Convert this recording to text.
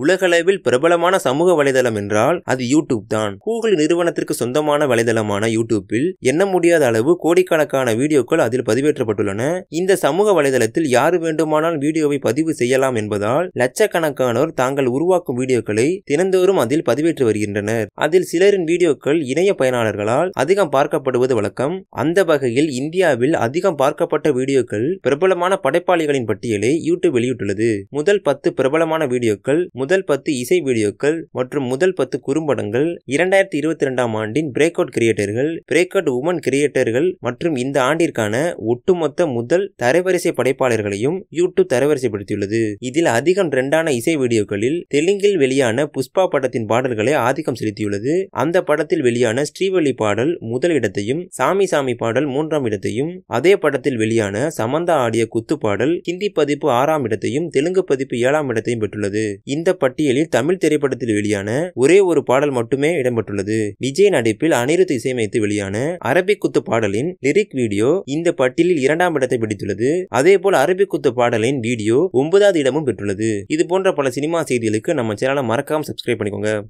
உலகளவில் பிரபலமான சமூக வலைதளம் என்றால் அது யூடியூப் தான் கூகுள் நிறுவனத்திற்கு சொந்தமான வலைதளமான யூடியூப்பில் எண்ண முடியாத அளவு கோடிக்கணக்கான வீடியோக்கள் அதில் பதிவேற்றப்பட்டுள்ளன இந்த சமூக வலைதளத்தில் யார் வேண்டுமானால் வீடியோவை பதிவு செய்யலாம் என்பதால் லட்சக்கணக்கானோர் தாங்கள் உருவாக்கும் வீடியோக்களை தினந்தோறும் அதில் பதிவேற்று வருகின்றனர் அதில் சிலரின் வீடியோக்கள் இணைய பயனாளர்களால் அதிகம் பார்க்கப்படுவது வழக்கம் அந்த வகையில் இந்தியாவில் அதிகம் பார்க்கப்பட்ட வீடியோக்கள் பிரபலமான படைப்பாளிகளின் பட்டியலை யூடியூப் வெளியிட்டுள்ளது முதல் பத்து பிரபலமான வீடியோக்கள் முதல் பத்து இசை வீடியோக்கள் மற்றும் முதல் பத்து குறும்படங்கள் இரண்டாயிரத்தி இருபத்தி ரெண்டாம் ஆண்டின் பிரேக் அவுட் கிரியேட்டர்கள் பிரேக் அவுட் உமன் கிரியேட்டர்கள் மற்றும் இந்த ஆண்டிற்கான ஒட்டுமொத்த முதல் தரவரிசை படைப்பாளர்களையும் யூடியூப் தரவரிசைப்படுத்தியுள்ளது இதில் அதிகம் ட்ரெண்டான இசை வீடியோக்களில் தெலுங்கில் வெளியான புஷ்பா படத்தின் பாடல்களை ஆதிக்கம் செலுத்தியுள்ளது அந்த படத்தில் வெளியான ஸ்ரீவள்ளி பாடல் முதல் இடத்தையும் சாமி சாமி பாடல் மூன்றாம் இடத்தையும் அதே படத்தில் வெளியான சமந்தா ஆடிய குத்து பாடல் ஹிந்தி பதிப்பு ஆறாம் இடத்தையும் தெலுங்கு பதிப்பு ஏழாம் இடத்தையும் பெற்றுள்ளது இந்த பட்டியலில் தமிழ் திரைப்படத்தில் வெளியான ஒரே ஒரு பாடல் மட்டுமே இடம்பெற்றுள்ளது விஜய் நடிப்பில் அனிருத் இசையமைத்து வெளியான அரபிக் குத்து பாடலின் லிரிக் வீடியோ இந்த பட்டியலில் இரண்டாம் இடத்தை பிடித்துள்ளது அதே போல் அரபிக் குத்து பாடலின் வீடியோ ஒன்பதாவது இடமும் பெற்றுள்ளது இது போன்ற பல சினிமா செய்திகளுக்கு நம்ம சேனலை மறக்காம சப்ஸ்கிரைப் பண்ணிக்கோங்க